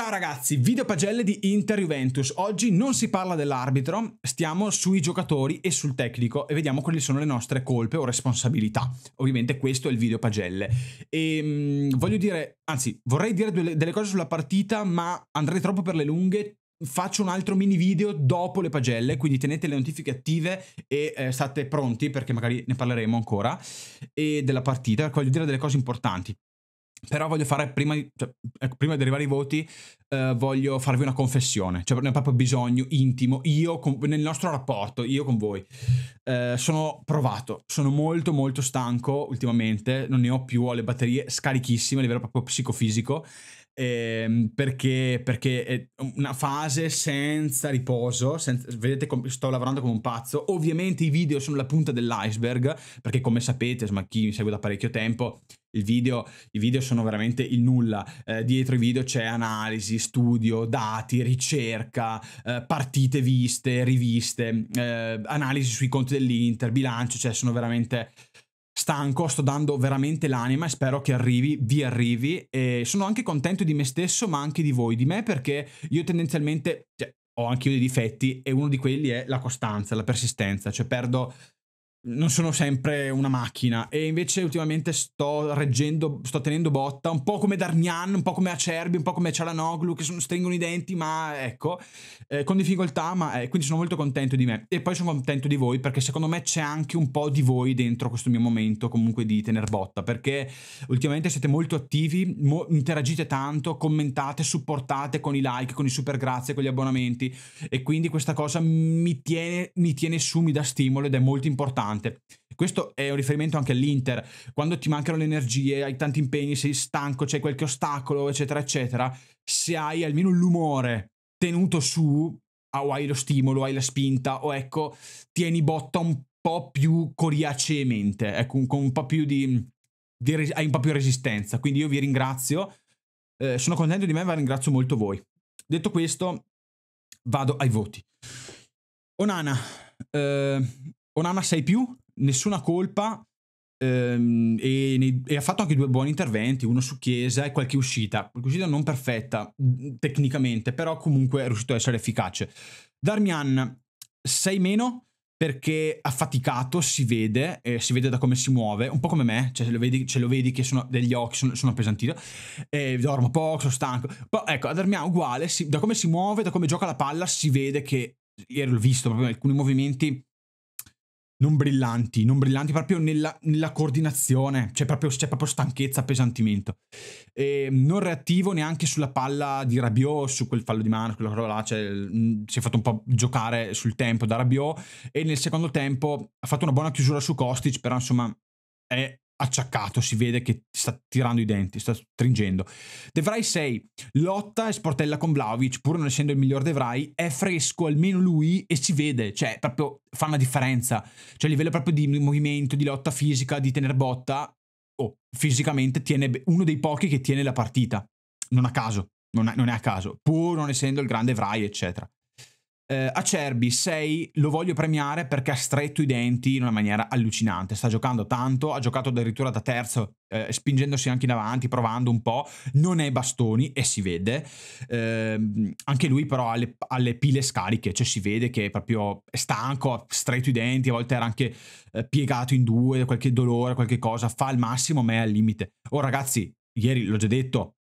Ciao ragazzi, video pagelle di Inter-Juventus. Oggi non si parla dell'arbitro, stiamo sui giocatori e sul tecnico e vediamo quali sono le nostre colpe o responsabilità. Ovviamente questo è il video pagelle. E ehm, mh, voglio dire, anzi, vorrei dire delle, delle cose sulla partita, ma andrei troppo per le lunghe, faccio un altro mini video dopo le pagelle, quindi tenete le notifiche attive e eh, state pronti perché magari ne parleremo ancora e della partita, voglio dire delle cose importanti. Però voglio fare, prima, cioè, ecco, prima di arrivare ai voti, eh, voglio farvi una confessione. Cioè, ne ho proprio bisogno, intimo. Io, con, nel nostro rapporto, io con voi, eh, sono provato. Sono molto, molto stanco ultimamente. Non ne ho più, ho le batterie scarichissime a livello proprio psicofisico. Eh, perché, perché, è una fase senza riposo. Senza, vedete, sto lavorando come un pazzo. Ovviamente i video sono la punta dell'iceberg, perché come sapete, insomma, chi mi segue da parecchio tempo, Video, I video sono veramente il nulla, eh, dietro i video c'è analisi, studio, dati, ricerca, eh, partite viste, riviste, eh, analisi sui conti dell'Inter, bilancio, cioè sono veramente stanco, sto dando veramente l'anima e spero che arrivi, vi arrivi e sono anche contento di me stesso ma anche di voi, di me perché io tendenzialmente cioè, ho anche io dei difetti e uno di quelli è la costanza, la persistenza, cioè perdo non sono sempre una macchina e invece ultimamente sto reggendo, sto tenendo botta, un po' come Darnian, un po' come Acerbi, un po' come Cialanoglu che sono, stringono i denti, ma ecco, eh, con difficoltà, ma eh, quindi sono molto contento di me e poi sono contento di voi perché secondo me c'è anche un po' di voi dentro questo mio momento comunque di tener botta perché ultimamente siete molto attivi, mo- interagite tanto, commentate, supportate con i like, con i super grazie, con gli abbonamenti e quindi questa cosa mi tiene, mi tiene su, mi dà stimolo ed è molto importante pesante. Questo è un riferimento anche all'Inter. Quando ti mancano le energie, hai tanti impegni, sei stanco, c'è qualche ostacolo, eccetera, eccetera, se hai almeno l'umore tenuto su, o hai lo stimolo, hai la spinta, o ecco, tieni botta un po' più coriacemente, ecco, con un po' più di... di hai un po' più resistenza. Quindi io vi ringrazio, eh, sono contento di me, ma ringrazio molto voi. Detto questo, vado ai voti. Onana, eh, Onana 6 più, nessuna colpa ehm, e, e, ha fatto anche due buoni interventi, uno su Chiesa e qualche uscita. Qualche uscita non perfetta mm, tecnicamente, però comunque è riuscito ad essere efficace. Darmian 6 meno perché ha faticato, si vede, eh, si vede da come si muove, un po' come me, cioè se lo vedi, ce lo vedi che sono degli occhi, sono, sono appesantito, eh, dormo poco, sono stanco. Poi ecco, ad Armiano uguale, si, da come si muove, da come gioca la palla, si vede che, ieri l'ho visto, proprio alcuni movimenti non brillanti, non brillanti proprio nella, nella coordinazione, cioè proprio, c'è proprio stanchezza, appesantimento. E ehm, non reattivo neanche sulla palla di Rabiot, su quel fallo di mano, quella roba là, cioè, mm, si è fatto un po' giocare sul tempo da Rabiot e nel secondo tempo ha fatto una buona chiusura su Kostic, però insomma è acciaccato, si vede che sta tirando i denti, sta stringendo. De Vrij 6 lotta e sportella con Vlaovic, pur non essendo il miglior De Vrij, è fresco almeno lui e si vede, cioè proprio fa una differenza, cioè a livello proprio di movimento, di lotta fisica, di tener botta, o oh, fisicamente tiene uno dei pochi che tiene la partita, non a caso, non è, non è a caso, pur non essendo il grande Vrij, eccetera. Eh, Acerbi 6 lo voglio premiare perché ha stretto i denti in una maniera allucinante. Sta giocando tanto, ha giocato addirittura da terzo, eh, spingendosi anche in avanti, provando un po'. Non è bastoni e si vede. Eh, anche lui, però, ha le, ha le, pile scariche, cioè si vede che è proprio stanco, ha stretto i denti. A volte era anche eh, piegato in due, qualche dolore, qualche cosa. Fa il massimo, ma è al limite. Oh, ragazzi, ieri l'ho già detto,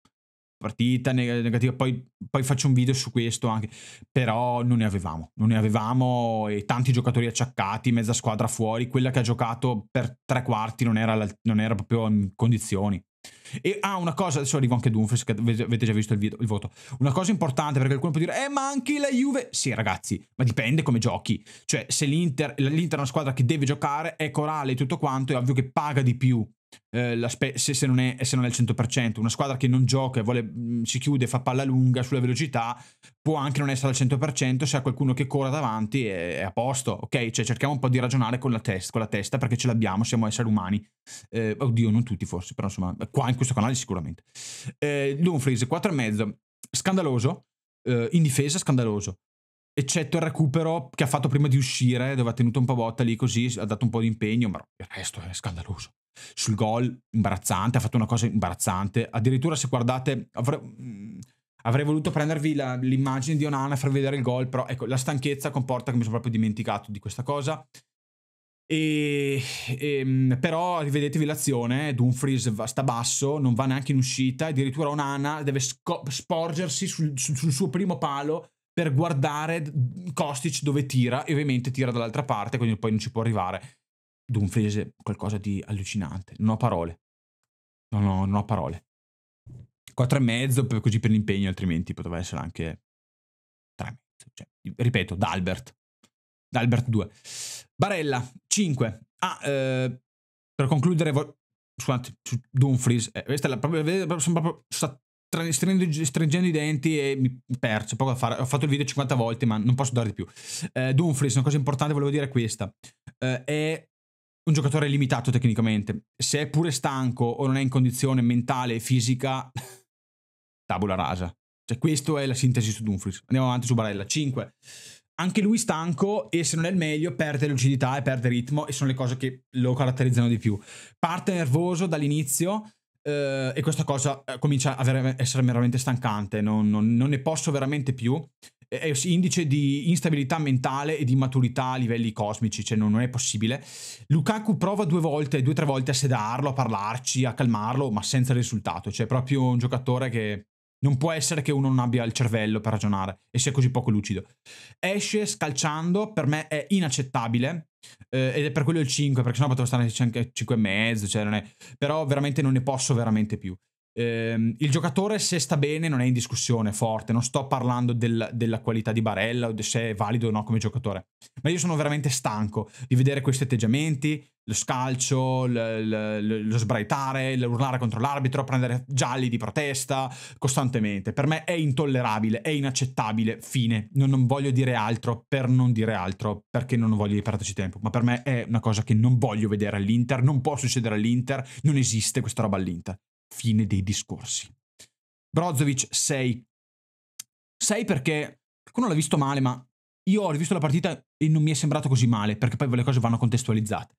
partita negativa, poi, poi, faccio un video su questo anche, però non ne avevamo, non ne avevamo e tanti giocatori acciaccati, mezza squadra fuori, quella che ha giocato per tre quarti non era, non era proprio in condizioni. E ah, una cosa, adesso arrivo anche a Dumfries, che avete già visto il, video, il, voto. Una cosa importante perché qualcuno può dire, eh, ma anche la Juve. Sì, ragazzi, ma dipende come giochi. Cioè, se l'Inter, l'Inter è una squadra che deve giocare, è corale e tutto quanto, è ovvio che paga di più eh, se, se, non è, se non è il 100%, una squadra che non gioca e vuole, mm, si chiude, fa palla lunga sulla velocità, può anche non essere al 100%, se ha qualcuno che corra davanti è, è a posto, ok? Cioè cerchiamo un po' di ragionare con la, test- con la testa perché ce l'abbiamo, siamo esseri umani. Eh, oddio, non tutti forse, però insomma, qua in questo canale sicuramente. Eh, Dumfries, 4,5, scandaloso, eh, in difesa scandaloso, eccetto il recupero che ha fatto prima di uscire, dove ha tenuto un po' botta lì così, ha dato un po' di impegno, ma il resto è scandaloso sul gol, imbarazzante, ha fatto una cosa imbarazzante. Addirittura se guardate, avrei, mm, avrei voluto prendervi la, l'immagine di Onana e far vedere il gol, però ecco, la stanchezza comporta che mi sono proprio dimenticato di questa cosa. E, e, ehm, però rivedetevi l'azione eh, Dumfries va, sta basso non va neanche in uscita addirittura Onana deve sco- sporgersi sul, sul, sul, suo primo palo per guardare Kostic dove tira e ovviamente tira dall'altra parte quindi poi non ci può arrivare Dumfries qualcosa di allucinante. Non ho parole. Non ho, non ho parole. 4,5 così per l'impegno, altrimenti poteva essere anche 3,5. Cioè, ripeto, D'Albert. D'Albert 2. Barella 5. Ah, eh, per concludere, vo- scusate, su Dumfries. Eh, questa è la proprio, eh, sono proprio sta tra- stringendo, stringendo, i denti e mi perso. Poco da fare. Ho fatto il video 50 volte, ma non posso dare di più. Eh, Dumfries, una cosa importante, volevo dire questa. Eh, è un giocatore limitato tecnicamente. Se è pure stanco o non è in condizione mentale e fisica, tabula rasa. Cioè, questa è la sintesi su Dumfries. Andiamo avanti su Barella. 5. Anche lui stanco e se non è il meglio perde lucidità e perde ritmo e sono le cose che lo caratterizzano di più. Parte nervoso dall'inizio eh, e questa cosa eh, comincia a essere veramente stancante. Non, non, non ne posso veramente più è eh, eh, indice di instabilità mentale e di maturità a livelli cosmici, cioè non, non è possibile. Lukaku prova due volte, due o tre volte a sedarlo, a parlarci, a calmarlo, ma senza risultato, cioè è proprio un giocatore che non può essere che uno non abbia il cervello per ragionare e sia così poco lucido. Esce scalciando, per me è inaccettabile. Eh, ed è per quello il 5, perché sennò potevo stare anche 5 e mezzo, cioè non è... però veramente non ne posso veramente più. Ehm, il giocatore, se sta bene, non è in discussione forte. Non sto parlando del, della qualità di Barella o se è valido o no come giocatore. Ma io sono veramente stanco di vedere questi atteggiamenti: lo scalcio, l, l, lo sbraitare, l'urlare contro l'arbitro, prendere gialli di protesta costantemente. Per me è intollerabile, è inaccettabile. Fine. Non, non voglio dire altro per non dire altro, perché non voglio perderci tempo. Ma per me è una cosa che non voglio vedere all'Inter. Non può succedere all'Inter. Non esiste questa roba all'Inter fine dei discorsi. Brozovic 6. 6 perché qualcuno l'ha visto male, ma io ho rivisto la partita e non mi è sembrato così male, perché poi le cose vanno contestualizzate.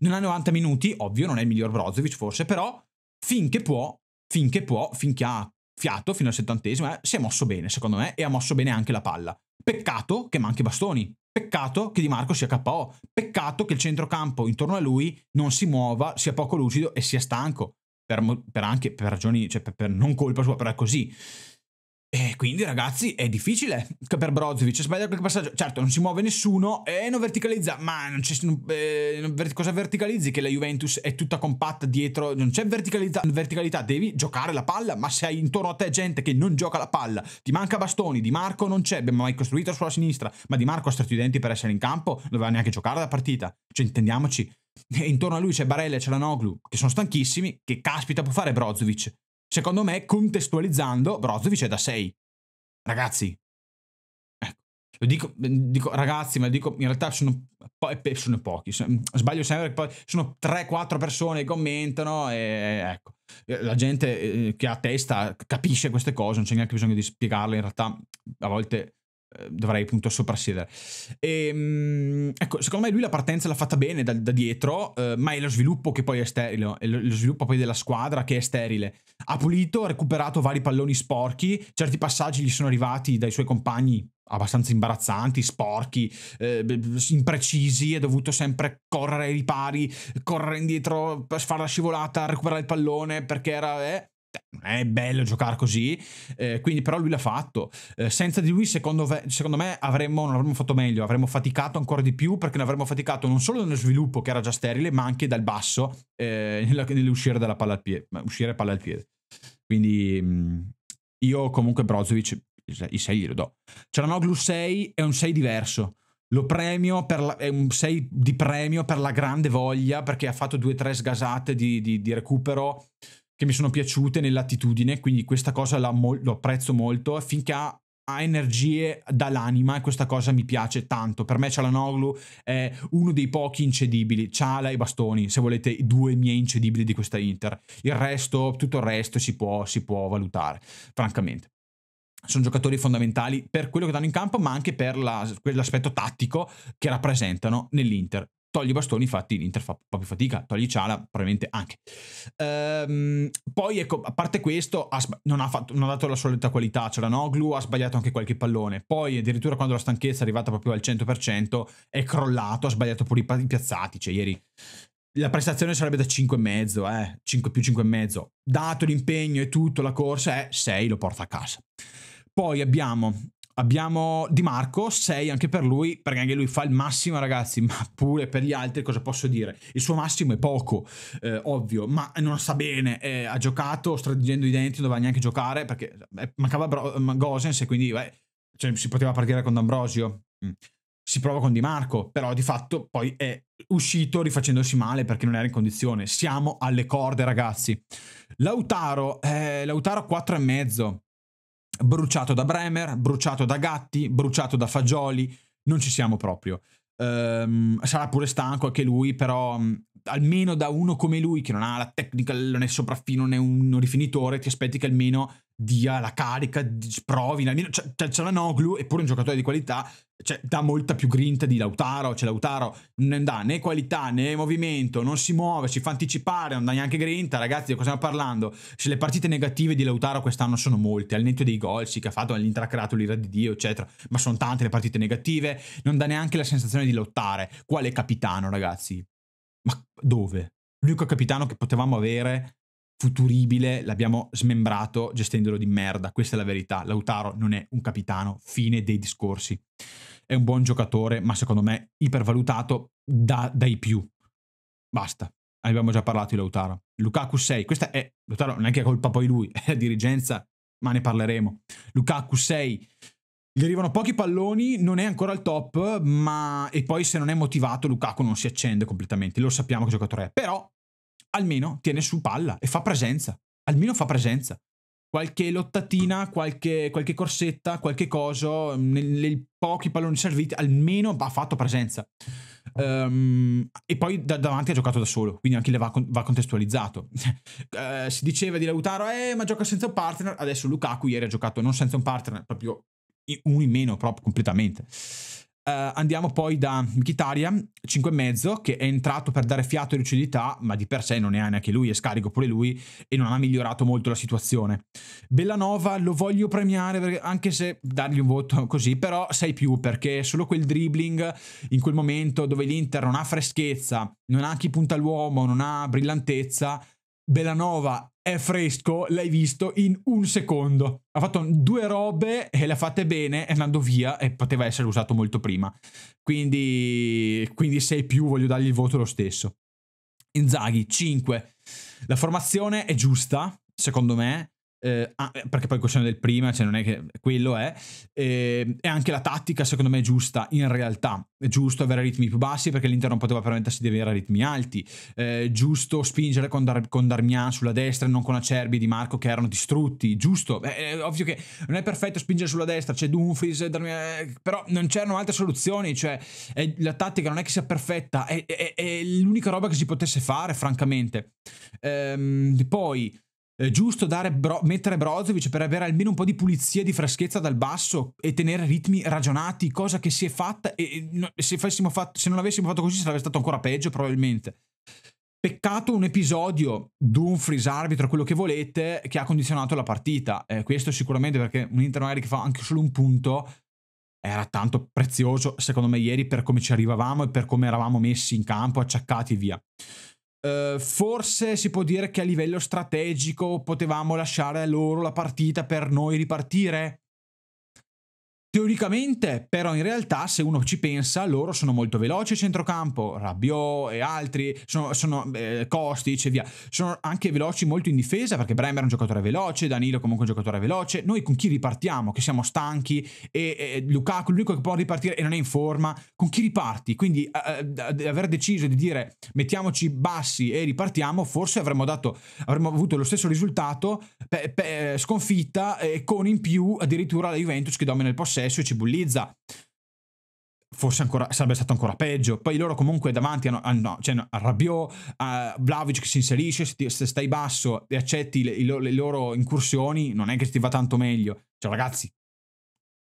Non ha 90 minuti, ovvio, non è il miglior Brozovic forse, però finché può, finché può, finché ha fiato fino al settantesimo, eh, si è mosso bene secondo me e ha mosso bene anche la palla. Peccato che manchi bastoni, peccato che Di Marco sia KO, peccato che il centrocampo intorno a lui non si muova, sia poco lucido e sia stanco per, per anche per ragioni, cioè per, per non colpa sua, però è così. E quindi, ragazzi, è difficile per Brozovic. Cioè, sbaglia qualche passaggio. Certo, non si muove nessuno e non verticalizza. Ma non non, eh, cosa verticalizzi? Che la Juventus è tutta compatta dietro. Non c'è verticalità, verticalità. Devi giocare la palla. Ma se hai intorno a te gente che non gioca la palla, ti manca bastoni. Di Marco non c'è. Abbiamo mai costruito sulla sinistra. Ma Di Marco ha stretto i denti per essere in campo. Non doveva neanche giocare la partita. Cioè, intendiamoci. E intorno a lui c'è Barella e c'è Cialanoglu, che sono stanchissimi, che caspita può fare Brozovic. Secondo me, contestualizzando, Brozovic è da 6. Ragazzi, ecco. lo dico, mm, dico ragazzi, ma dico in realtà sono, po sono pochi. Mm, sbaglio sempre, poi sono 3-4 persone che commentano e ecco. Eh, la gente eh, che ha testa capisce queste cose, non c'è neanche bisogno di spiegarle, in realtà a volte eh, dovrei appunto soprassiedere. E, ehm, ecco, secondo me lui la partenza l'ha fatta bene da, da dietro, eh, ma è lo sviluppo che poi è sterile, è lo, lo sviluppo poi della squadra che è sterile. Ha pulito, ha recuperato vari palloni sporchi, certi passaggi gli sono arrivati dai suoi compagni abbastanza imbarazzanti, sporchi, eh, imprecisi, ha dovuto sempre correre ai ripari, correre indietro, fare la scivolata, recuperare il pallone perché era... Eh. Cioè, è bello giocare così, eh, quindi però lui l'ha fatto. Eh, senza di lui, secondo, secondo me, avremmo, non avremmo fatto meglio, avremmo faticato ancora di più perché ne avremmo faticato non solo nello sviluppo che era già sterile, ma anche dal basso eh, nell'uscire dalla palla al piede. Uscire palla al piede. Quindi mm, io comunque Brozovic i 6 glielo do. Cialanoglu 6 è un 6 diverso. Lo premio la, è un 6 di premio per la grande voglia perché ha fatto 2-3 sgasate di, di, di recupero che mi sono piaciute nell'attitudine, quindi questa cosa la mo- lo apprezzo molto, finché ha, ha energie dall'anima e questa cosa mi piace tanto. Per me Cialanoglu è uno dei pochi incedibili, Ciala e Bastoni, se volete i due miei incedibili di questa Inter. Il resto, tutto il resto si può, si può valutare, francamente sono giocatori fondamentali per quello che danno in campo, ma anche per la, l'aspetto tattico che rappresentano nell'Inter togli bastoni, infatti l'Inter fa proprio fatica, togli Ciala probabilmente anche. Ehm, poi ecco, a parte questo, ha sba- non, ha fatto, non, ha dato la solita qualità, cioè Noglu ha sbagliato anche qualche pallone, poi addirittura quando la stanchezza è arrivata proprio al 100% è crollato, ha sbagliato pure i piazzati, cioè ieri la prestazione sarebbe da 5,5, eh, 5 più 5,5, dato l'impegno e tutto, la corsa è 6, lo porta a casa. Poi abbiamo Abbiamo Di Marco, 6 anche per lui, perché anche lui fa il massimo ragazzi, ma pure per gli altri cosa posso dire? Il suo massimo è poco, eh, ovvio, ma non sta bene, eh, ha giocato stravolgendo i denti, non doveva neanche giocare perché eh, mancava Bro- eh, Gosens e quindi beh, cioè, si poteva partire con D'Ambrosio. Mm. Si prova con Di Marco, però di fatto poi è uscito rifacendosi male perché non era in condizione. Siamo alle corde ragazzi. Lautaro, eh, Lautaro 4 e mezzo bruciato da Bremer, bruciato da Gatti, bruciato da Fagioli, non ci siamo proprio. Ehm, sarà pure stanco anche lui, però mm, almeno da uno come lui, che non ha la tecnica, non è sopraffino, né un rifinitore, ti aspetti che almeno dia la carica, Provina, c'è, c'è cioè, Cialanoglu, cioè, eppure un giocatore di qualità, cioè, dà molta più grinta di Lautaro, cioè Lautaro non dà né qualità né movimento, non si muove, si fa anticipare, non dà neanche grinta, ragazzi di cosa stiamo parlando? Se le partite negative di Lautaro quest'anno sono molte, al netto dei gol, sì, che ha fatto all'intracrato l'ira di Dio, eccetera, ma sono tante le partite negative, non dà neanche la sensazione di lottare, quale capitano ragazzi? Ma dove? L'unico capitano che potevamo avere futuribile, l'abbiamo smembrato gestendolo di merda. Questa è la verità. Lautaro non è un capitano, fine dei discorsi. È un buon giocatore, ma secondo me ipervalutato da, dai più. Basta. Abbiamo già parlato di Lautaro. Lukaku 6, questa è Lautaro non è che colpa poi lui, è la dirigenza, ma ne parleremo. Lukaku 6 gli arrivano pochi palloni, non è ancora al top, ma e poi se non è motivato Lukaku non si accende completamente. Lo sappiamo che giocatore è, però almeno tiene su palla e fa presenza. Almeno fa presenza. Qualche lottatina, qualche, qualche corsetta, qualche cosa, mm, nei, nei, pochi palloni serviti, almeno ha fatto presenza. Um, e poi da, davanti ha giocato da solo, quindi anche lì va, va, contestualizzato. uh, si diceva di Lautaro, eh, ma gioca senza un partner. Adesso Lukaku ieri ha giocato non senza un partner, proprio uno in meno, proprio completamente. Uh, andiamo poi da Mkhitaryan 5,5 che è entrato per dare fiato e lucidità ma di per sé non ne ha neanche lui è scarico pure lui e non ha migliorato molto la situazione Bellanova lo voglio premiare anche se dargli un voto così però sei più perché solo quel dribbling in quel momento dove l'Inter non ha freschezza non ha chi punta l'uomo non ha brillantezza Belanova è fresco, l'hai visto in un secondo. Ha fatto due robe e le ha fatte bene e andando via e poteva essere usato molto prima. Quindi, quindi 6 più, voglio dargli il voto lo stesso. Inzaghi 5. La formazione è giusta, secondo me. Eh, ah, eh, perché poi è questione del prima, cioè non è che quello è, eh, e anche la tattica secondo me è giusta in realtà, è giusto avere ritmi più bassi perché l'Inter non poteva permettersi di avere ritmi alti, eh, giusto spingere con, Dar- con Darmian sulla destra e non con Acerbi di Marco che erano distrutti, giusto, è, eh, eh, è ovvio che non è perfetto spingere sulla destra, c'è Dumfries, Darmian, però non c'erano altre soluzioni, cioè è, la tattica non è che sia perfetta, è, è l'unica roba che si potesse fare francamente. Ehm, poi eh, giusto dare bro- mettere Brozovic per avere almeno un po' di pulizia, di freschezza dal basso e tenere ritmi ragionati, cosa che si è fatta e, e se, fatto, se non avessimo fatto così sarebbe stato ancora peggio probabilmente. Peccato un episodio, Dumfries, arbitro, quello che volete, che ha condizionato la partita. Eh, questo sicuramente perché un Inter magari che fa anche solo un punto era tanto prezioso, secondo me, ieri per come ci arrivavamo e per come eravamo messi in campo, acciaccati via. Eh, forse si può dire che a livello strategico potevamo lasciare a loro la partita per noi ripartire? Teoricamente, però in realtà, se uno ci pensa, loro sono molto veloci a centrocampo, Rabiot e altri, sono, sono eh, Kostic e via. Sono anche veloci molto in difesa, perché Bremer è un giocatore veloce, Danilo comunque un giocatore veloce. Noi con chi ripartiamo? Che siamo stanchi e, e Lukaku, l'unico che può ripartire e non è in forma, con chi riparti? Quindi eh, aver deciso di dire mettiamoci bassi e ripartiamo, forse avremmo, dato, avremmo avuto lo stesso risultato, pe, pe, sconfitta e con in più addirittura la Juventus che domina il possesso possesso e ci bullizza. Forse ancora, sarebbe stato ancora peggio. Poi loro comunque davanti hanno, hanno cioè, Rabiot, uh, eh, Vlaovic che si inserisce, se stai basso e accetti le, le, loro incursioni, non è che ti va tanto meglio. Cioè ragazzi,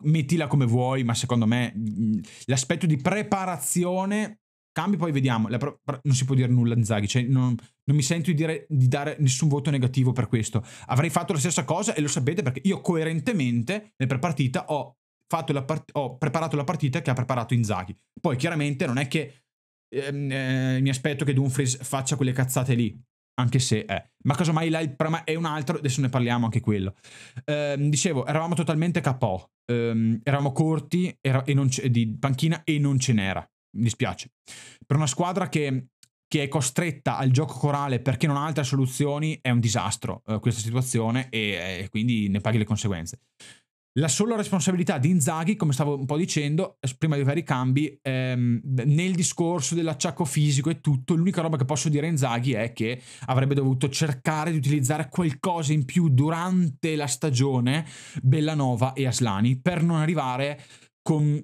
mettila come vuoi, ma secondo me mm, l'aspetto di preparazione cambi, poi vediamo. non si può dire nulla a Zaghi, cioè non, non, mi sento di, dire, di, dare nessun voto negativo per questo. Avrei fatto la stessa cosa e lo sapete perché io coerentemente nel prepartita ho part- ho preparato la partita che ha preparato Inzaghi. Poi chiaramente non è che ehm, eh, mi aspetto che Dumfries faccia quelle cazzate lì, anche se è. Ma casomai là il problema è un altro, adesso ne parliamo anche quello. Ehm, dicevo, eravamo totalmente capò, ehm, eravamo corti era, c- di panchina e non ce n'era. Mi dispiace. Per una squadra che è costretta al gioco corale perché non ha altre soluzioni, è un disastro eh, questa situazione e eh, quindi ne paghi le conseguenze. La sola responsabilità di Inzaghi, come stavo un po' dicendo, prima di fare i cambi, ehm, nel discorso dell'acciacco fisico e tutto, l'unica roba che posso dire a Inzaghi è che avrebbe dovuto cercare di utilizzare qualcosa in più durante la stagione Bellanova e Aslani per non arrivare con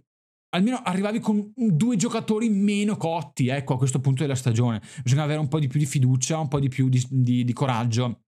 almeno arrivavi con due giocatori meno cotti, ecco, a questo punto della stagione. Bisogna avere un po' di più di fiducia, un po' di più di, di, di coraggio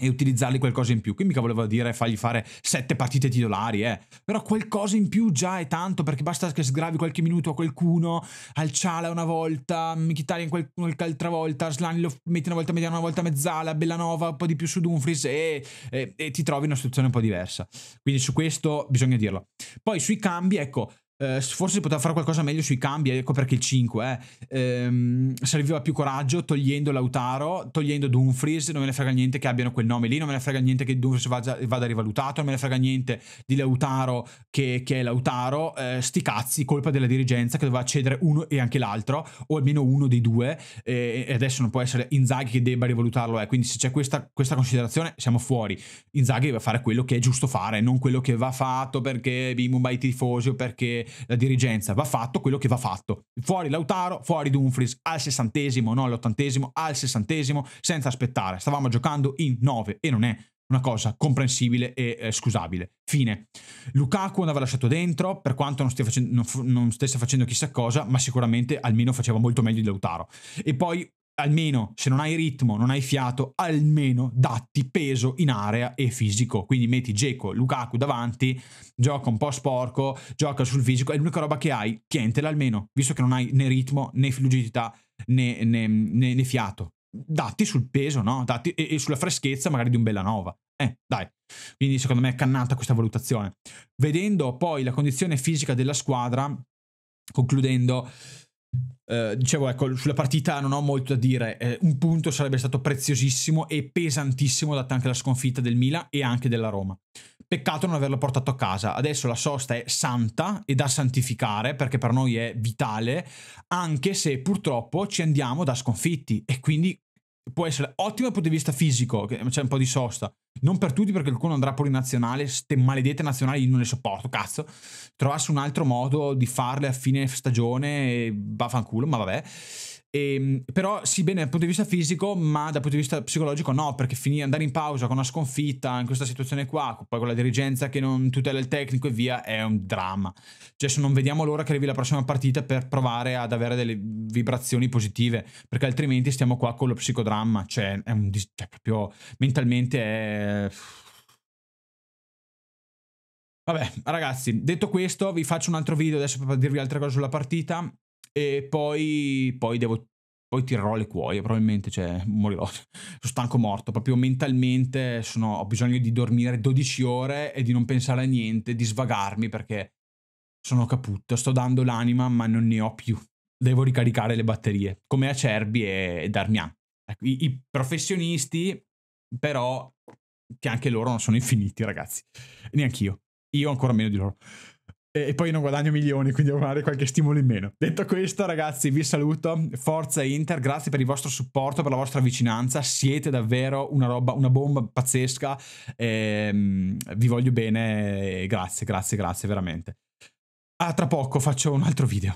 e utilizzarli qualcosa in più. Qui mica volevo dire fargli fare sette partite titolari, eh. Però qualcosa in più già è tanto, perché basta che sgravi qualche minuto a qualcuno, al Ciala una volta, Mkhitaryan quel, qualche altra volta, Slani lo metti una volta mediano, una volta mezzala, Bellanova un po' di più su Dumfries e, e, e ti trovi in una situazione un po' diversa. Quindi su questo bisogna dirlo. Poi sui cambi, ecco, eh, forse si poteva fare qualcosa meglio sui cambi, ecco perché il 5 eh. ehm, serviva più coraggio togliendo Lautaro, togliendo Dumfries, non me ne frega niente che abbiano quel nome lì, non me ne frega niente che Dumfries vada, vada rivalutato, non me ne frega niente di Lautaro che, che è Lautaro, eh, sti cazzi, colpa della dirigenza che doveva cedere uno e anche l'altro, o almeno uno dei due, e adesso non può essere Inzaghi che debba rivalutarlo, eh. quindi se c'è questa, questa considerazione siamo fuori, Inzaghi deve fare quello che è giusto fare, non quello che va fatto perché bimbo i tifosi o perché la dirigenza, va fatto quello che va fatto. Fuori Lautaro, fuori Dumfries, al sessantesimo, non all'ottantesimo, al sessantesimo, senza aspettare. Stavamo giocando in nove e non è una cosa comprensibile e eh, scusabile. Fine. Lukaku andava lasciato dentro, per quanto non, stia facendo, non, non, stesse facendo chissà cosa, ma sicuramente almeno faceva molto meglio di Lautaro. E poi almeno se non hai ritmo, non hai fiato, almeno datti peso in area e fisico. Quindi metti Geco, Lukaku davanti, gioca un po' sporco, gioca sul fisico, è l'unica roba che hai, tientela almeno, visto che non hai né ritmo né fluidità né, né, né, né fiato. Datti sul peso, no? Datti, e, e sulla freschezza magari di un Bellanova. Eh, dai. Quindi secondo me è cannata questa valutazione. Vedendo poi la condizione fisica della squadra, concludendo, eh, dicevo, ecco, sulla partita non ho molto da dire. Eh, un punto sarebbe stato preziosissimo e pesantissimo, data anche la sconfitta del Milan e anche della Roma. Peccato non averlo portato a casa. Adesso la sosta è santa e da santificare perché per noi è vitale, anche se purtroppo ci andiamo da sconfitti e quindi può essere ottimo dal punto di vista fisico, c'è un po' di sosta. Non per tutti, perché qualcuno andrà pure in nazionale, ste maledette nazionali io non le sopporto, cazzo. Trovarsi un altro modo di farle a fine stagione, e vaffanculo, ma vabbè. E, ehm, però sì, bene dal punto di vista fisico, ma dal punto di vista psicologico no, perché finire, andare in pausa con una sconfitta in questa situazione qua, poi con la dirigenza che non tutela il tecnico e via, è un dramma. Cioè, se non vediamo l'ora che arrivi la prossima partita per provare ad avere delle vibrazioni positive, perché altrimenti stiamo qua con lo psicodramma, cioè, è un, dis- cioè proprio mentalmente è... Vabbè, ragazzi, detto questo, vi faccio un altro video adesso per dirvi altre cose sulla partita. E poi, poi devo poi tirerò le cuoie, probabilmente, cioè, morirò. Sono stanco morto, proprio mentalmente sono, ho bisogno di dormire 12 ore e di non pensare a niente, di svagarmi perché sono caputo, sto dando l'anima ma non ne ho più. Devo ricaricare le batterie, come Acerbi e, e Darmian. Ecco, i, i, professionisti, però, che anche loro non sono infiniti, ragazzi. Neanch'io. Io ancora meno di loro e poi non guadagno milioni, quindi devo dare qualche stimolo in meno. Detto questo, ragazzi, vi saluto. Forza Inter, grazie per il vostro supporto, per la vostra vicinanza. Siete davvero una roba, una bomba pazzesca. E, ehm, vi voglio bene. Grazie, grazie, grazie, veramente. A tra poco faccio un altro video.